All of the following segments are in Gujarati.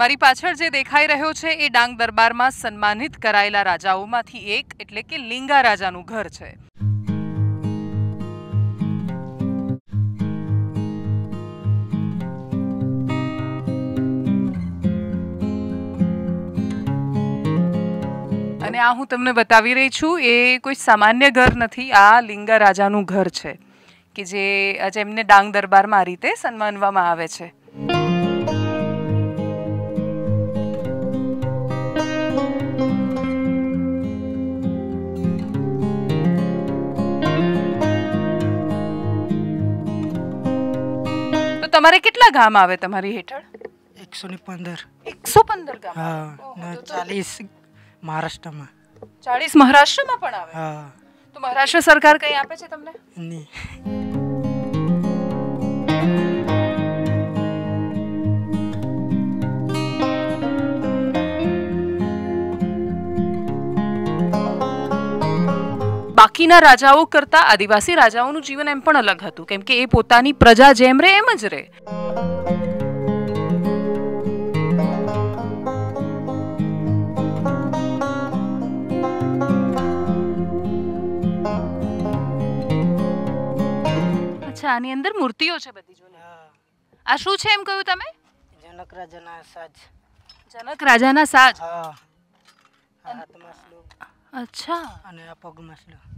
મારી પાછળ જે દેખાઈ રહ્યો છે એ ડાંગ દરબારમાં સન્માનિત કરાયેલા રાજાઓમાંથી એક એટલે કે લિંગા રાજાનું ઘર છે અને આ હું તમને બતાવી રહી છું એ કોઈ સામાન્ય ઘર નથી આ લિંગા રાજાનું ઘર છે કે જે જેમને ડાંગ દરબારમાં આ રીતે સન્માનવામાં આવે છે તમારે કેટલા ગામ આવે તમારી હેઠળ એકસો ને પંદર એકસો પંદર ગામ હા ચાલીસ મહારાષ્ટ્રમાં ચાલીસ મહારાષ્ટ્રમાં પણ આવે હા તો મહારાષ્ટ્ર સરકાર કંઈ આપે છે તમને નહીં બાકીના રાજાઓ કરતા આદિવાસી રાજાઓનું જીવન એમ પણ અલગ હતું કેમ કે એ પોતાની પ્રજા જેમ રહે એમ જ રહે અચ્છા આની અંદર મૂર્તિઓ છે બધી જોને આ શું છે એમ કહ્યું તમે જનક રાજાના સાજ જનક રાજાના સાજ હા હાથમાં અચ્છા અને આ પગમાં શ્લોક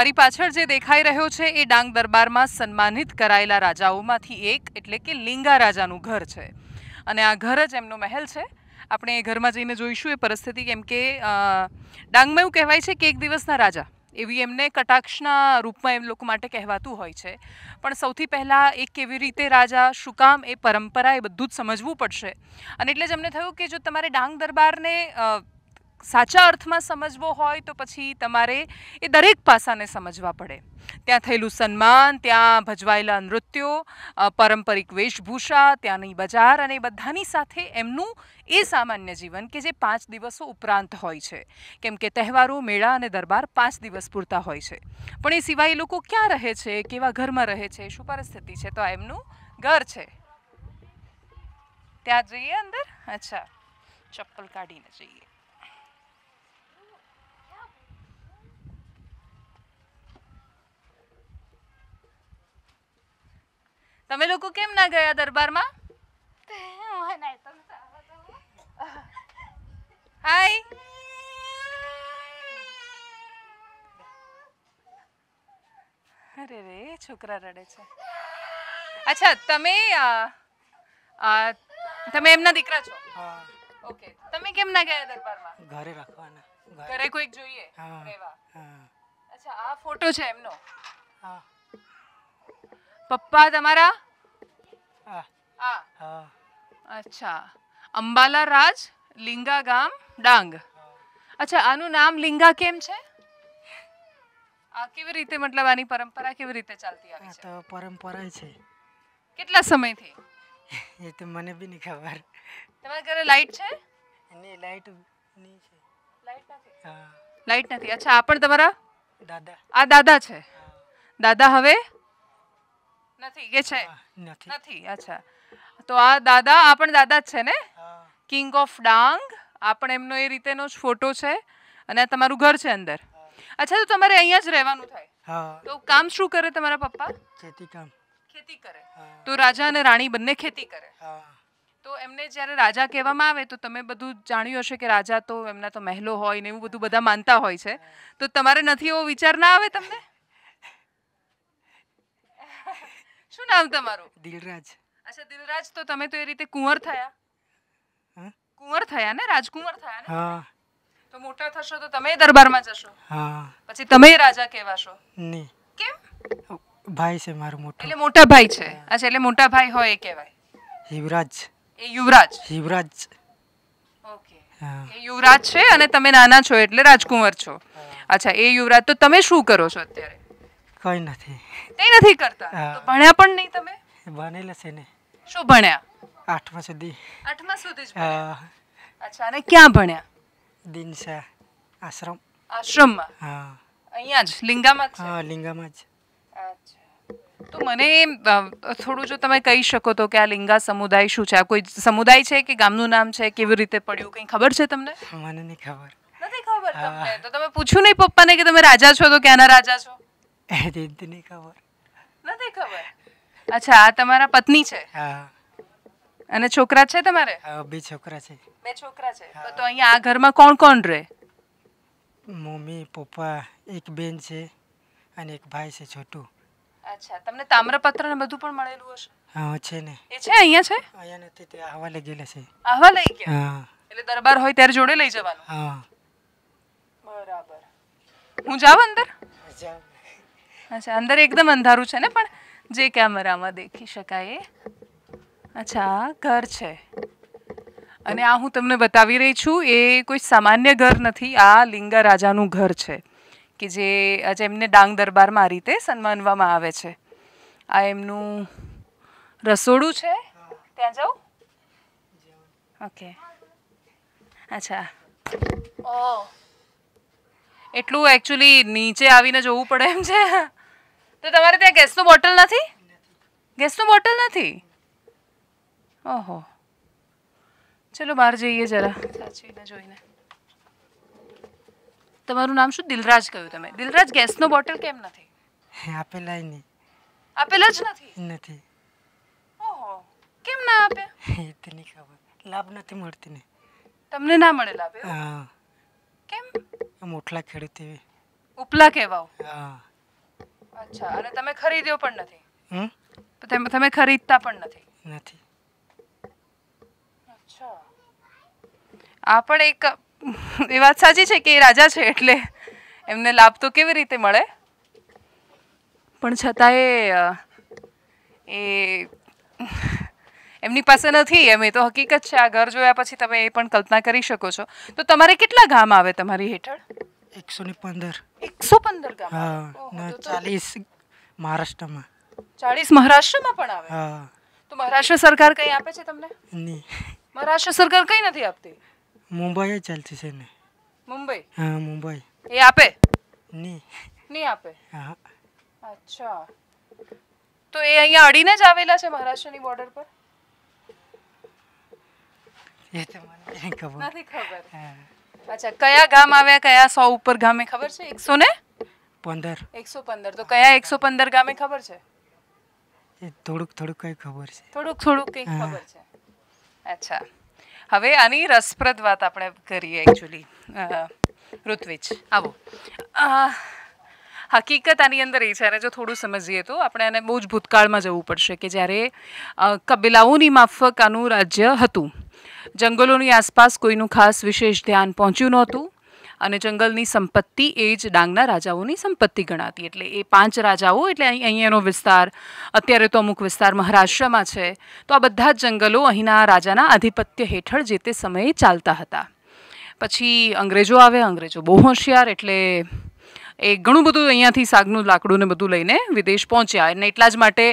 મારી પાછળ જે દેખાઈ રહ્યો છે એ ડાંગ દરબારમાં સન્માનિત કરાયેલા રાજાઓમાંથી એક એટલે કે લિંગા રાજાનું ઘર છે અને આ ઘર જ એમનો મહેલ છે આપણે એ ઘરમાં જઈને જોઈશું એ પરિસ્થિતિ કેમ કે ડાંગમાં એવું કહેવાય છે કે એક દિવસના રાજા એવી એમને કટાક્ષના રૂપમાં એમ લોકો માટે કહેવાતું હોય છે પણ સૌથી પહેલાં એ કેવી રીતે રાજા શું કામ એ પરંપરા એ બધું જ સમજવું પડશે અને એટલે જ એમને થયું કે જો તમારે ડાંગ દરબારને સાચા અર્થમાં સમજવો હોય તો પછી તમારે એ દરેક પાસાને સમજવા પડે ત્યાં થયેલું સન્માન ત્યાં ભજવાયેલા નૃત્યો પારંપરિક વેશભૂષા ત્યાંની બજાર અને બધાની સાથે એમનું એ સામાન્ય જીવન કે જે પાંચ દિવસો ઉપરાંત હોય છે કેમ કે તહેવારો મેળા અને દરબાર પાંચ દિવસ પૂરતા હોય છે પણ એ સિવાય એ લોકો ક્યાં રહે છે કેવા ઘરમાં રહે છે શું પરિસ્થિતિ છે તો એમનું ઘર છે ત્યાં જઈએ અંદર અચ્છા ચપ્પલ કાઢીને જઈએ તમે લોકો કેમ ના ગયા દરબારમાં હાય અરે રે છોકરા રડે છે અચ્છા તમે તમે એમના દીકરા છો ઓકે તમે કેમ ના ગયા દરબારમાં ઘરે રાખવાના ઘરે કોઈક જોઈએ અચ્છા આ ફોટો છે એમનો હા પપ્પા તમારા અચ્છા અંબાલા રાજ લિંગા ગામ ડાંગ અચ્છા આનું નામ લિંગા કેમ છે આ કેવી રીતે મતલબ આની પરંપરા કેવી રીતે ચાલતી આવી છે તો પરંપરા છે કેટલા સમયથી એ તો મને બી નહીં ખબર તમારા ઘરે લાઈટ છે નહીં લાઈટ નહીં છે લાઈટ નથી લાઈટ નથી અચ્છા આ પણ તમારા દાદા આ દાદા છે દાદા હવે નથી કે છે નથી અચ્છા તો આ દાદા આ પણ દાદા જ છે ને કિંગ ઓફ ડાંગ આ પણ એમનો એ રીતેનો જ ફોટો છે અને તમારું ઘર છે અંદર અચ્છા તો તમારે અહીંયા જ રહેવાનું થાય તો કામ શું કરે તમારા પપ્પા ખેતી કામ ખેતી કરે તો રાજા અને રાણી બંને ખેતી કરે તો એમને જ્યારે રાજા કહેવામાં આવે તો તમે બધું જાણ્યું હશે કે રાજા તો એમના તો મહેલો હોય ને એવું બધું બધા માનતા હોય છે તો તમારે નથી એવો વિચાર ના આવે તમને શું નામ તમારું દિલરાજ અચ્છા દિલરાજ તો તમે તો એ રીતે કુંવર થયા કુંવર થયા ને રાજકુંવર થયા ને હા તો મોટા થશો તો તમે દરબારમાં જશો હા પછી તમે રાજા કહેવાશો નહીં કેમ ભાઈ છે મારો મોટો એટલે મોટા ભાઈ છે અચ્છા એટલે મોટા ભાઈ હોય એ કહેવાય યુવરાજ એ યુવરાજ યુવરાજ ઓકે એ યુવરાજ છે અને તમે નાના છો એટલે રાજકુંવર છો અચ્છા એ યુવરાજ તો તમે શું કરો છો અત્યારે કોઈ નથી કંઈ નથી કરતા તો ભણ્યા પણ નહીં તમે ભણેલા છે ને શું ભણ્યા આઠમા સુધી આઠમા સુધી જ અચ્છા અને ક્યાં ભણ્યા દિનસા આશ્રમ આશ્રમમાં હા અહીંયા જ લિંગામાં હા લિંગામાં જ અચ્છા તો મને થોડું જો તમે કહી શકો તો કે આ લિંગા સમુદાય શું છે આ કોઈ સમુદાય છે કે ગામનું નામ છે કેવી રીતે પડ્યું કંઈ ખબર છે તમને મને નહીં ખબર નથી ખબર તમને તો તમે પૂછ્યું નહીં પપ્પાને કે તમે રાજા છો તો ક્યાંના રાજા છો એ નથી ખબર નથી ખબર અચ્છા આ તમારા પત્ની છે હા અને છોકરા છે તમારે બે છોકરા છે બે છોકરા છે તો અહીંયા આ ઘરમાં કોણ કોણ રહે મમ્મી પપ્પા એક બેન છે અને એક ભાઈ છે છોટું અચ્છા તમને તામ્રપત્ર ને બધું પણ મળેલું હશે હા છે ને એ છે અહીંયા છે અહીંયા નથી તે આવા લઈ ગયેલા છે આવા લઈ ગયા હા એટલે દરબાર હોય ત્યારે જોડે લઈ જવાનું હા બરાબર હું જાઉં અંદર જાઉં અચ્છા અંદર એકદમ અંધારું છે ને પણ જે કેમેરામાં દેખી શકાય એ અચ્છા ઘર છે અને આ હું તમને બતાવી રહી છું એ કોઈ સામાન્ય ઘર નથી આ લિંગા રાજાનું ઘર છે કે જે આજે એમને ડાંગ દરબારમાં આ રીતે સન્માનવામાં આવે છે આ એમનું રસોડું છે ત્યાં જાઉં ઓકે અચ્છા ઓ એટલું એકચ્યુઅલી નીચે આવીને જોવું પડે એમ છે તો તમારે ત્યાં ગેસનું બોટલ નથી ગેસનું બોટલ નથી ઓહો ચલો બહાર જઈએ જરા સાચવીને જોઈને તમારું નામ શું દિલરાજ કહ્યું તમે દિલરાજ ગેસનું બોટલ કેમ નથી આપેલા નહીં આપેલા જ નથી નથી ઓહો કેમ ના આપ્યા એ તો ખબર લાભ નથી મળતી ને તમને ના મળે લાભ હા કેમ આમ ઓટલા ખેડૂત એવી ઉપલા કહેવાઓ હા અચ્છા અને તમે ખરીદ્યો પણ નથી તમે ખરીદતા પણ નથી નથી અચ્છા આ પણ એક એ વાત સાચી છે કે એ રાજા છે એટલે એમને લાભ તો કેવી રીતે મળે પણ છતાંય એ એમની પાસે નથી એમ એ તો હકીકત છે આ ઘર જોયા પછી તમે એ પણ કલ્પના કરી શકો છો તો તમારે કેટલા ગામ આવે તમારી હેઠળ એકસો ને પંદર એકસો પંદર હા ચાલીસ મહારાષ્ટ્રમાં ચાલીસ મહારાષ્ટ્રમાં પણ આવે હા તો મહારાષ્ટ્ર સરકાર કંઈ આપે છે તમને નહીં મહારાષ્ટ્ર સરકાર કંઈ નથી આપતી મુંબઈ ચાલતી છે ને મુંબઈ હા મુંબઈ એ આપે નહીં નહીં આપે હા અચ્છા તો એ અહીંયા અડીને જ આવેલા છે મહારાષ્ટ્રની બોર્ડર પર એ તો મને ખબર નથી ખબર હા અચ્છા કયા ગામ આવ્યા કયા સો ઉપર ગામે ખબર છે એકસો ને પંદર એકસો પંદર તો કયા એકસો પંદર ગામે ખબર છે થોડુંક થોડુંક કઈ ખબર છે થોડુંક થોડુંક કઈ ખબર છે અચ્છા હવે આની રસપ્રદ વાત આપણે કરીએ એકચ્યુઅલી ઋત્વિજ આવો હકીકત આની અંદર એ છે અને જો થોડું સમજીએ તો આપણે એને બહુ જ ભૂતકાળમાં જવું પડશે કે જ્યારે કબીલાઓની માફક આનું રાજ્ય હતું જંગલોની આસપાસ કોઈનું ખાસ વિશેષ ધ્યાન પહોંચ્યું નહોતું અને જંગલની સંપત્તિ એ જ ડાંગના રાજાઓની સંપત્તિ ગણાતી એટલે એ પાંચ રાજાઓ એટલે અહીંયાનો વિસ્તાર અત્યારે તો અમુક વિસ્તાર મહારાષ્ટ્રમાં છે તો આ બધા જ જંગલો અહીંના રાજાના આધિપત્ય હેઠળ જે તે સમયે ચાલતા હતા પછી અંગ્રેજો આવે અંગ્રેજો બહુ હોશિયાર એટલે એ ઘણું બધું અહીંયાથી સાગનું લાકડું ને બધું લઈને વિદેશ પહોંચ્યા અને એટલા જ માટે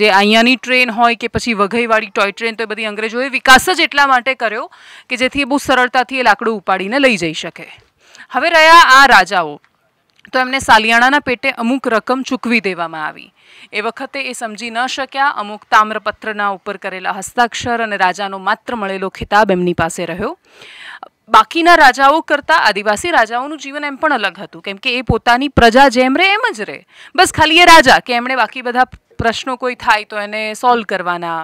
જે અહીંયાની ટ્રેન હોય કે પછી વઘઈવાળી ટોય ટ્રેન તો એ બધી અંગ્રેજોએ વિકાસ જ એટલા માટે કર્યો કે જેથી એ બહુ સરળતાથી એ લાકડું ઉપાડીને લઈ જઈ શકે હવે રહ્યા આ રાજાઓ તો એમને સાલિયાણાના પેટે અમુક રકમ ચૂકવી દેવામાં આવી એ વખતે એ સમજી ન શક્યા અમુક તામ્રપત્રના ઉપર કરેલા હસ્તાક્ષર અને રાજાનો માત્ર મળેલો ખિતાબ એમની પાસે રહ્યો બાકીના રાજાઓ કરતાં આદિવાસી રાજાઓનું જીવન એમ પણ અલગ હતું કેમ કે એ પોતાની પ્રજા જેમ રહે એમ જ રહે બસ ખાલી એ રાજા કે એમણે બાકી બધા પ્રશ્નો કોઈ થાય તો એને સોલ્વ કરવાના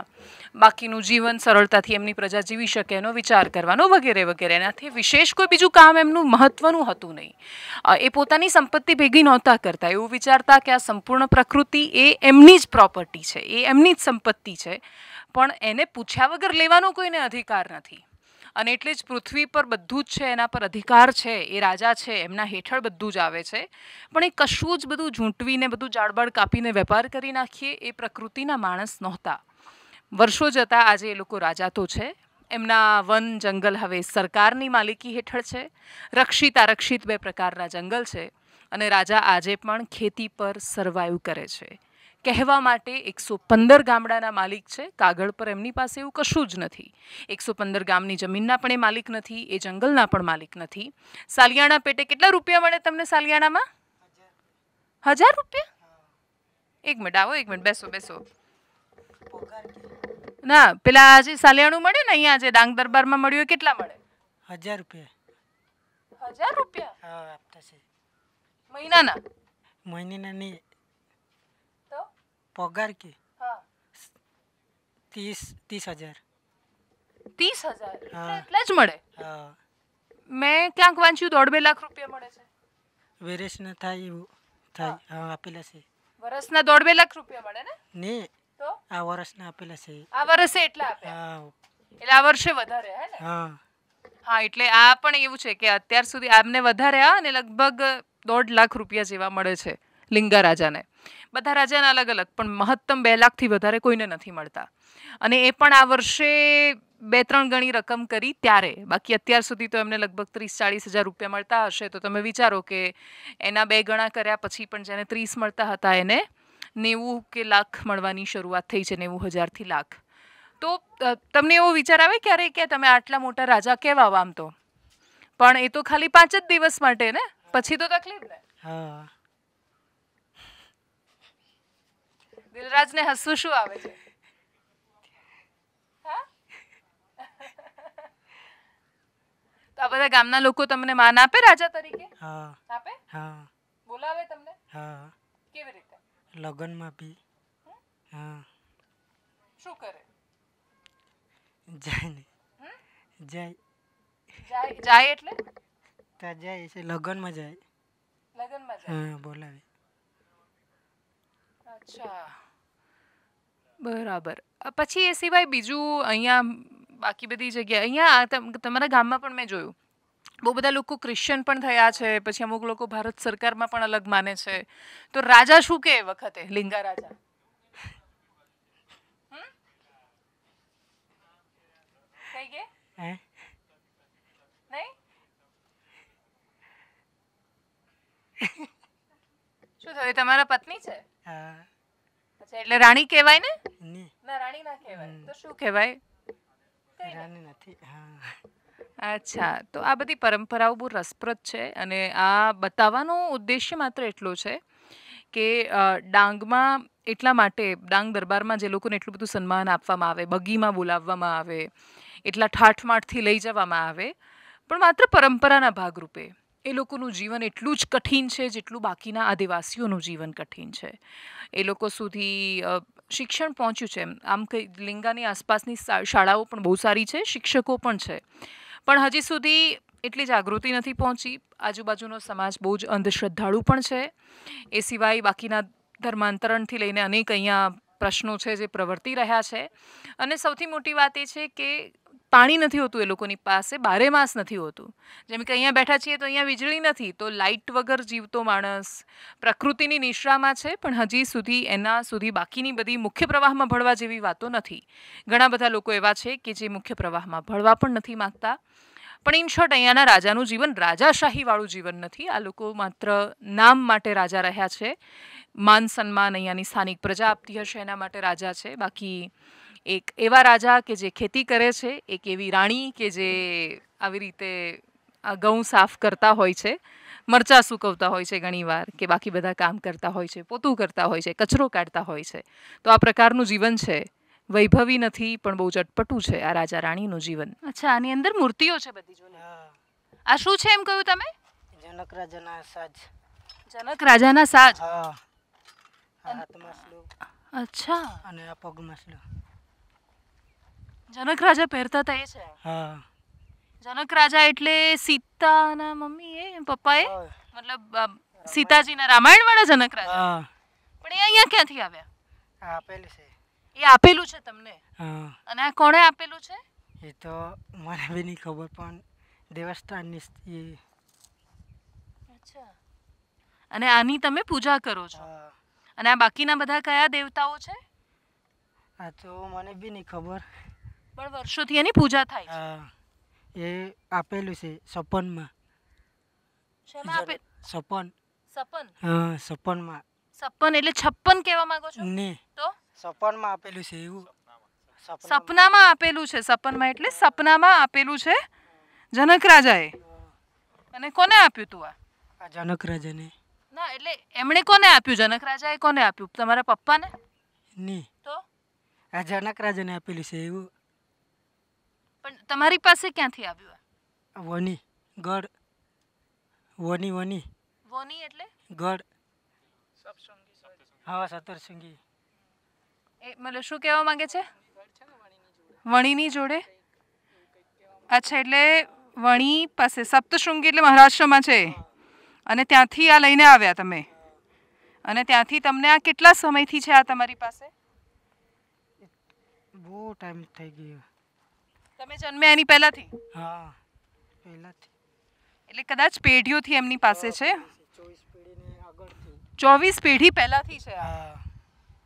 બાકીનું જીવન સરળતાથી એમની પ્રજા જીવી શકે એનો વિચાર કરવાનો વગેરે વગેરે એનાથી વિશેષ કોઈ બીજું કામ એમનું મહત્ત્વનું હતું નહીં એ પોતાની સંપત્તિ ભેગી નહોતા કરતા એવું વિચારતા કે આ સંપૂર્ણ પ્રકૃતિ એ એમની જ પ્રોપર્ટી છે એ એમની જ સંપત્તિ છે પણ એને પૂછ્યા વગર લેવાનો કોઈને અધિકાર નથી અને એટલે જ પૃથ્વી પર બધું જ છે એના પર અધિકાર છે એ રાજા છે એમના હેઠળ બધું જ આવે છે પણ એ કશું જ બધું ઝૂંટવીને બધું જાળબાળ કાપીને વેપાર કરી નાખીએ એ પ્રકૃતિના માણસ નહોતા વર્ષો જતાં આજે એ લોકો રાજા તો છે એમના વન જંગલ હવે સરકારની માલિકી હેઠળ છે રક્ષિત આરક્ષિત બે પ્રકારના જંગલ છે અને રાજા આજે પણ ખેતી પર સર્વાઈવ કરે છે કહેવા માટે એકસો પંદર ગામડાના માલિક છે કાગળ પર એમની પાસે એવું કશું જ નથી એકસો પંદર ગામની જમીનના પણ એ માલિક નથી એ જંગલના પણ માલિક નથી સાલિયાણા પેટે કેટલા રૂપિયા મળે તમને સાલિયાણામાં હજાર રૂપિયા એક મિનિટ આવો એક મિનિટ બેસો બેસો ના પેલા આજે સાલિયાણું મળ્યું ને અહીંયા આજે ડાંગ દરબારમાં મળ્યું કેટલા મળે હજાર રૂપિયા હજાર રૂપિયા હા મહિનાના મહિનાના નહીં પગાર કે ત્રીસ ત્રીસ હજાર ત્રીસ હજાર એટલે જ મળે મેં ક્યાંક વાંચ્યું દોઢ બે લાખ રૂપિયા મળે છે વેરેસના થાય એવું થાય હા આપેલા છે વર્ષના દોઢ બે લાખ રૂપિયા મળે ને ને તો આ વર્ષના આપેલા છે આ વર્ષે એટલા આપે એટલે આ વર્ષે વધારે હે ને હા હા એટલે આ પણ એવું છે કે અત્યાર સુધી આમને વધારે આ અને લગભગ દોઢ લાખ રૂપિયા જેવા મળે છે લિંગા રાજાને બધા રાજાના અલગ અલગ પણ મહત્તમ બે લાખથી વધારે કોઈને નથી મળતા અને એ પણ આ વર્ષે બે ત્રણ ગણી રકમ કરી ત્યારે બાકી અત્યાર સુધી તો એમને લગભગ ત્રીસ ચાળીસ હજાર રૂપિયા મળતા હશે તો તમે વિચારો કે એના બે ગણા કર્યા પછી પણ જેને ત્રીસ મળતા હતા એને નેવું કે લાખ મળવાની શરૂઆત થઈ છે નેવું હજારથી લાખ તો તમને એવો વિચાર આવે ક્યારે કે તમે આટલા મોટા રાજા કેવા આમ તો પણ એ તો ખાલી પાંચ જ દિવસ માટે ને પછી તો તકલીફ ને હા દિલરાજને હસવું શું આવે છે તો આ બધા ગામના લોકો તમને માન આપે રાજા તરીકે હા આપે હા બોલાવે તમને હા કેવી રીતે લગનમાં બી હા શું કરે જાય ને જાય જાય એટલે તા જાય છે લગનમાં જાય લગનમાં જાય હા બોલાવે અચ્છા બરાબર પછી એ સિવાય બીજું અહીંયા બાકી બધી જગ્યાએ અહીંયા તમારા ગામમાં પણ મેં જોયું બહુ બધા લોકો ક્રિશ્ચિયન પણ થયા છે પછી અમુક લોકો ભારત સરકારમાં પણ અલગ માને છે તો રાજા શું કે વખતે લિંગા રાજા શું થયું તમારા પત્ની છે હા એટલે રાણી કહેવાય ને ના રાણી ના કહેવાય તો શું કહેવાય રાણી નથી અચ્છા તો આ બધી પરંપરાઓ બહુ રસપ્રદ છે અને આ બતાવવાનો ઉદ્દેશ્ય માત્ર એટલો છે કે ડાંગમાં એટલા માટે ડાંગ દરબારમાં જે લોકોને એટલું બધું સન્માન આપવામાં આવે બગીમાં બોલાવવામાં આવે એટલા ઠાઠમાઠથી લઈ જવામાં આવે પણ માત્ર પરંપરાના ભાગરૂપે એ લોકોનું જીવન એટલું જ કઠિન છે જેટલું બાકીના આદિવાસીઓનું જીવન કઠિન છે એ લોકો સુધી શિક્ષણ પહોંચ્યું છે આમ કંઈ લિંગાની આસપાસની શાળાઓ પણ બહુ સારી છે શિક્ષકો પણ છે પણ હજી સુધી એટલી જાગૃતિ નથી પહોંચી આજુબાજુનો સમાજ બહુ જ અંધશ્રદ્ધાળુ પણ છે એ સિવાય બાકીના ધર્માંતરણથી લઈને અનેક અહીંયા પ્રશ્નો છે જે પ્રવર્તી રહ્યા છે અને સૌથી મોટી વાત એ છે કે પાણી નથી હોતું એ લોકોની પાસે બારે માસ નથી હોતું જેમ કે અહીંયા બેઠા છીએ તો અહીંયા વીજળી નથી તો લાઇટ વગર જીવતો માણસ પ્રકૃતિની નિશ્રામાં છે પણ હજી સુધી એના સુધી બાકીની બધી મુખ્ય પ્રવાહમાં ભળવા જેવી વાતો નથી ઘણા બધા લોકો એવા છે કે જે મુખ્ય પ્રવાહમાં ભળવા પણ નથી માગતા પણ ઇન શોર્ટ અહીંયાના રાજાનું જીવન રાજાશાહીવાળું જીવન નથી આ લોકો માત્ર નામ માટે રાજા રહ્યા છે માન સન્માન અહીંયાની સ્થાનિક પ્રજા આપતી હશે એના માટે રાજા છે બાકી એક એવા રાજા કે જે ખેતી કરે છે એક એવી રાણી કે જે આવી રીતે ઘઉં સાફ કરતા હોય છે મરચાં સૂકવતા હોય છે ઘણીવાર કે બાકી બધા કામ કરતા હોય છે પોતું કરતા હોય છે કચરો કાઢતા હોય છે તો આ પ્રકારનું જીવન છે વૈભવી નથી પણ બહુ ચટપટું છે આ રાજા રાણીનું જીવન અચ્છા આની અંદર મૂર્તિઓ છે બધી જોને આ શું છે એમ કહ્યું તમે જનક રાજાના સાજ જનક રાજાના સાજ હાથમાં સ્લો અચ્છા અને આ પગમાં સ્લો જનક રાજા પહેરતા હતા એ છે હા જનક રાજા એટલે સીતાના મમ્મી એ પપ્પા મતલબ સીતાજીના રામાયણ વાળા જનક રાજા પણ એ અહીંયા ક્યાંથી આવ્યા આપેલું છે એ આપેલું છે તમને અને આ કોણે આપેલું છે એ તો મને બી નહીં ખબર પણ દેવસ્થાનની એ અચ્છા અને આની તમે પૂજા કરો છો અને આ બાકીના બધા કયા દેવતાઓ છે આ તો મને બી નહીં ખબર પણ વર્ષોથી એની પૂજા થાય હા, એ આપેલું છે સપનમાં શેમાં આપે સપન સપન હા સપનમાં સપન એટલે છપ્પન કહેવા માંગો છો ને તો સપનમાં આપેલું છે એવું સપનામાં. આપેલું છે સપનમાં એટલે સપનામાં આપેલું છે જનક રાજાએ અને કોને આપ્યું તું આ જનક રાજાને ના એટલે એમણે કોને આપ્યું જનક રાજાએ કોને આપ્યું તમારા પપ્પાને ને તો આ જનક રાજાને આપેલું છે એવું પણ તમારી પાસે ક્યાંથી આવ્યું આ વની ગઢ વની વની વની એટલે ગઢ હા સતરસિંગી એ મતલબ શું કહેવા માંગે છે વણીની જોડે અચ્છા એટલે વણી પાસે સપ્તશૃંગી એટલે મહારાષ્ટ્રમાં છે અને ત્યાંથી આ લઈને આવ્યા તમે અને ત્યાંથી તમને આ કેટલા સમયથી છે આ તમારી પાસે બહુ ટાઈમ થઈ ગયો તમે જન્મ્યા એની પહેલાથી હા પહેલાથી એટલે કદાચ પેઢીઓથી એમની પાસે છે ચોવીસ પેઢી પહેલાથી છે હા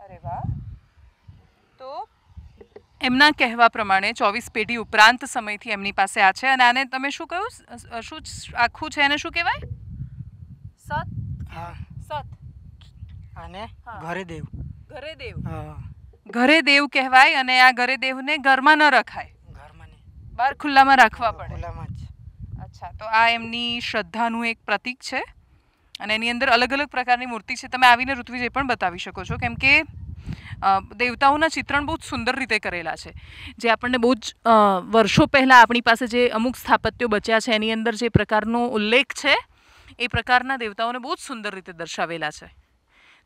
અરે વાહ તો એમના કહેવા પ્રમાણે ચોવીસ પેઢી ઉપરાંત સમયથી એમની પાસે આ છે અને આને તમે શું કહ્યું શું આખું છે એને શું કહેવાય સત હા સત અને ઘરે દેવ ઘરે દેવ ઘરે દેવ કહેવાય અને આ ઘરે દેવને ઘરમાં ન રખાય બહાર ખુલ્લામાં રાખવા પડે ખુલ્લામાં જ અચ્છા તો આ એમની શ્રદ્ધાનું એક પ્રતીક છે અને એની અંદર અલગ અલગ પ્રકારની મૂર્તિ છે તમે આવીને ઋત્વિજય પણ બતાવી શકો છો કેમ કે દેવતાઓના ચિત્રણ બહુ જ સુંદર રીતે કરેલા છે જે આપણને બહુ જ વર્ષો પહેલાં આપણી પાસે જે અમુક સ્થાપત્યો બચ્યા છે એની અંદર જે પ્રકારનો ઉલ્લેખ છે એ પ્રકારના દેવતાઓને બહુ જ સુંદર રીતે દર્શાવેલા છે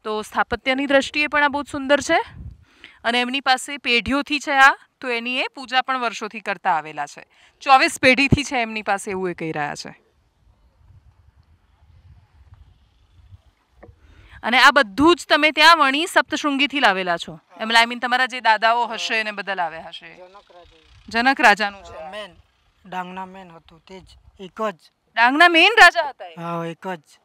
તો સ્થાપત્યની દ્રષ્ટિએ પણ આ બહુ જ સુંદર છે અને એમની પાસે પેઢીઓથી છે આ તો એની એ પૂજા પણ વર્ષોથી કરતા આવેલા છે ચોવીસ પેઢીથી છે એમની પાસે એવું એ કહી રહ્યા છે અને આ બધું જ તમે ત્યાં વણી સપ્તશૃંગીથી લાવેલા છો એમ આઈ મીન તમારા જે દાદાઓ હશે એને બદલ લાવ્યા હશે જનક રાજાનું છે મેન ડાંગના મેન હતું તે જ એક જ ડાંગના મેન રાજા હતા હા એક જ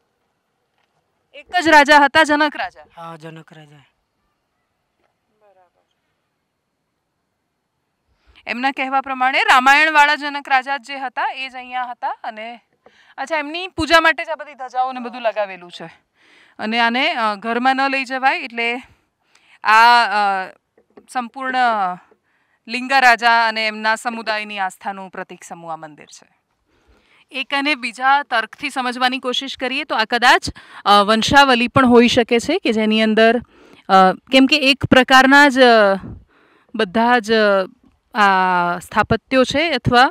એક જ રાજા હતા જનક રાજા હા જનક રાજા એમના કહેવા પ્રમાણે રામાયણવાળા જનક રાજા જે હતા એ જ અહીંયા હતા અને અચ્છા એમની પૂજા માટે જ આ બધી ધજાઓને બધું લગાવેલું છે અને આને ઘરમાં ન લઈ જવાય એટલે આ સંપૂર્ણ લિંગા રાજા અને એમના સમુદાયની આસ્થાનું પ્રતિક સમૂહ આ મંદિર છે એક અને બીજા તર્કથી સમજવાની કોશિશ કરીએ તો આ કદાચ વંશાવલી પણ હોઈ શકે છે કે જેની અંદર કેમ કે એક પ્રકારના જ બધા જ આ સ્થાપત્યો છે અથવા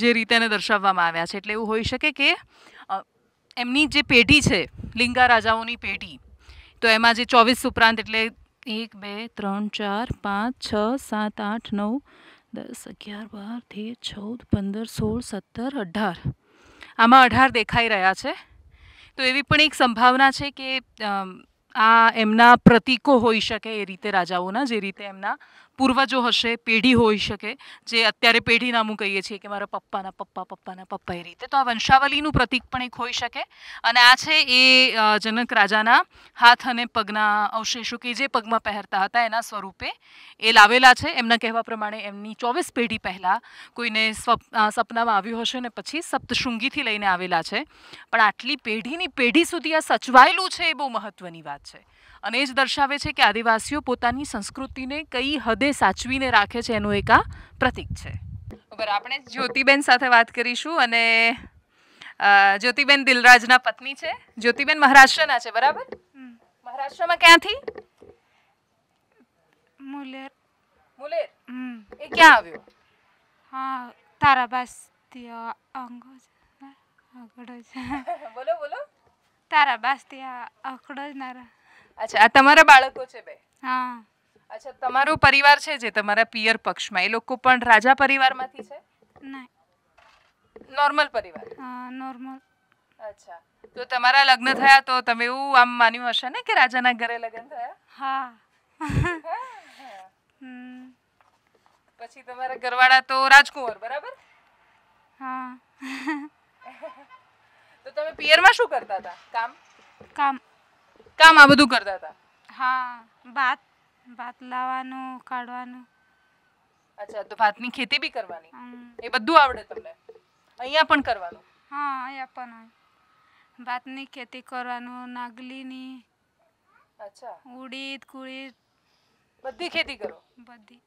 જે રીતે એને દર્શાવવામાં આવ્યા છે એટલે એવું હોઈ શકે કે એમની જે પેઢી છે લિંગા રાજાઓની પેઢી તો એમાં જે ચોવીસ ઉપરાંત એટલે એક બે ત્રણ ચાર પાંચ છ સાત આઠ નવ દસ અગિયાર બાર તેર ચૌદ પંદર સોળ સત્તર અઢાર આમાં અઢાર દેખાઈ રહ્યા છે તો એવી પણ એક સંભાવના છે કે આ એમના પ્રતીકો હોઈ શકે એ રીતે રાજાઓના જે રીતે એમના પૂર્વજો હશે પેઢી હોઈ શકે જે અત્યારે પેઢીનામું કહીએ છીએ કે મારા પપ્પાના પપ્પા પપ્પાના પપ્પા એ રીતે તો આ વંશાવલીનું પ્રતીક પણ એક હોઈ શકે અને આ છે એ જનક રાજાના હાથ અને પગના અવશેષો કે જે પગમાં પહેરતા હતા એના સ્વરૂપે એ લાવેલા છે એમના કહેવા પ્રમાણે એમની ચોવીસ પેઢી પહેલાં કોઈને સપનામાં આવ્યું હશે ને પછી સપ્તશૃંગીથી લઈને આવેલા છે પણ આટલી પેઢીની પેઢી સુધી આ સચવાયેલું છે એ બહુ મહત્ત્વની વાત છે અને એ જ દર્શાવે છે કે આદિવાસીઓ પોતાની સંસ્કૃતિને કઈ હદે સાચવીને રાખે છે એનું એક આ પ્રતિક છે બરાબર આપણે જ્યોતિબેન સાથે વાત કરીશું અને જ્યોતિબેન દિલરાજના પત્ની છે જ્યોતિબેન મહારાષ્ટ્રના છે બરાબર મહારાષ્ટ્રમાં ક્યાંથી મુલેર મુલેર એ ક્યાં આવ્યો હા તારાબાસથી અંગો બોલો બોલો તારાબાસથી અકડો જ અચ્છા આ તમારા બાળકો છે બે હા અચ્છા તમારો પરિવાર છે જે તમારા પિયર પક્ષમાં એ લોકો પણ રાજા પરિવારમાંથી છે નહીં નોર્મલ પરિવાર હા નોર્મલ અચ્છા તો તમારા લગ્ન થયા તો તમે એવું આમ માન્યું હશે ને કે રાજાના ઘરે લગ્ન થયા હા પછી તમારા ઘરવાળા તો રાજકુંવર બરાબર હા તો તમે પિયરમાં શું કરતા હતા કામ કામ કામ આ બધું કરતા હતા હા ભાત ભાત લાવવાનું કાઢવાનું અચ્છા તો ભાતની ખેતી બી કરવાની એ બધું આવડે તમને અહીંયા પણ કરવાનું હા અહીંયા પણ ભાતની ખેતી કરવાનું નાગલીની અચ્છા ઉડીદ કુળીદ બધી ખેતી કરો બધી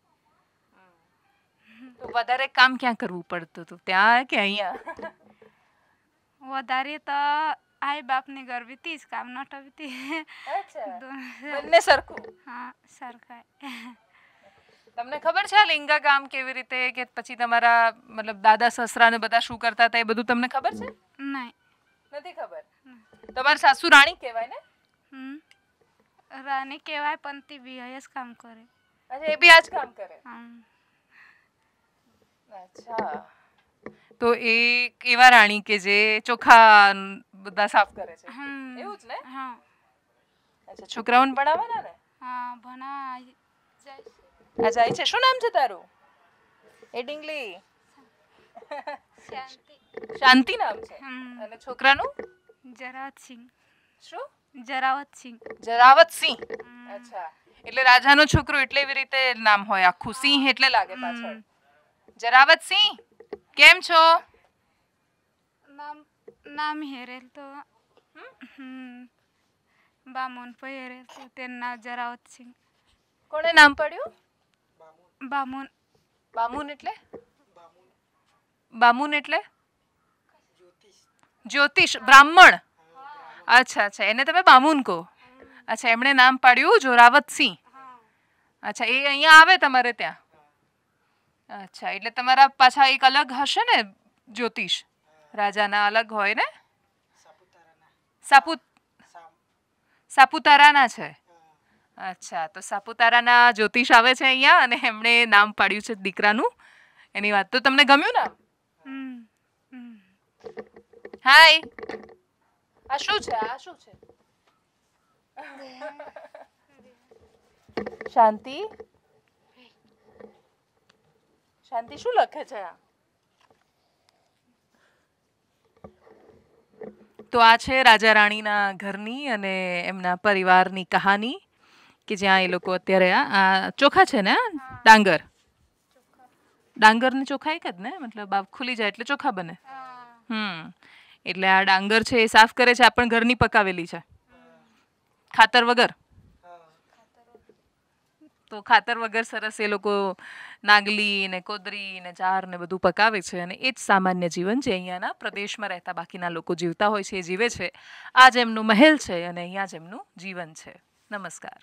તો વધારે કામ ક્યાં કરવું પડતું હતું ત્યાં કે અહીંયા વધારે તો આઈ બાપની ગરબીતી જ કામ નટ હતી બંને સરખું હા સરખાય તમને ખબર છે લિંગા કામ કેવી રીતે કે પછી તમારા મતલબ દાદા સસરા ને બધા શું કરતા હતા એ બધું તમને ખબર છે નહીં નથી ખબર તમારી સાસુ રાણી કહેવાય ને રાણી કહેવાય પણ તે બી આ કામ કરે અચ્છા એ બી આ જ કામ કરે અચ્છા તો એ એવા રાણી કે જે ચોખા બધા સાફ કરે છે એવું જ ને હા અચ્છા છોકરાઓને ભણાવવાના ને હા ભણા જાય છે આ જાય છે શું નામ છે તારું એડિંગલી શાંતિ શાંતિ નામ છે અને છોકરાનું જરાવત સિંહ શું જરાવત સિંહ જરાવત સિંહ અચ્છા એટલે રાજાનો છોકરો એટલે એવી રીતે નામ હોય આખું સિંહ એટલે લાગે પાછળ જરાવત સિંહ કેમ છો નામ હેરેલ તો બામોન પર હેરેલ તો તેનું નામ જરાવત સિંહ કોણે નામ પડ્યું બામુન બામુન એટલે બામુન એટલે જ્યોતિષ બ્રાહ્મણ અચ્છા અચ્છા એને તમે બામુન કહો અચ્છા એમણે નામ પાડ્યું જોરાવત સિંહ અચ્છા એ અહીંયા આવે તમારે ત્યાં અચ્છા એટલે તમારા પાછા એક અલગ હશે ને જ્યોતિષ રાજાના અલગ હોય ને સાપુત સાપુતારાના છે અચ્છા તો સાપુતારાના જ્યોતિષ આવે છે અહીંયા અને એમણે નામ પાડ્યું છે દીકરાનું એની વાત તો તમને ગમ્યું ને હાય આ શું છે આ શું છે શાંતિ શાંતિ શું લખે છે આ તો આ છે રાજા રાણીના ઘરની અને એમના પરિવારની કહાની કે જ્યાં એ લોકો અત્યારે આ ચોખા છે ને ડાંગર ડાંગરને ચોખા એક જ ને મતલબ આ ખુલી જાય એટલે ચોખા બને હમ એટલે આ ડાંગર છે એ સાફ કરે છે આ પણ ઘરની પકાવેલી છે ખાતર વગર તો ખાતર વગર સરસ એ લોકો નાગલી ને કોદરી ને ચાર ને બધું પકાવે છે અને એ જ સામાન્ય જીવન જે અહીંયાના પ્રદેશમાં રહેતા બાકીના લોકો જીવતા હોય છે એ જીવે છે આ જ એમનું મહેલ છે અને અહીંયા જ એમનું જીવન છે નમસ્કાર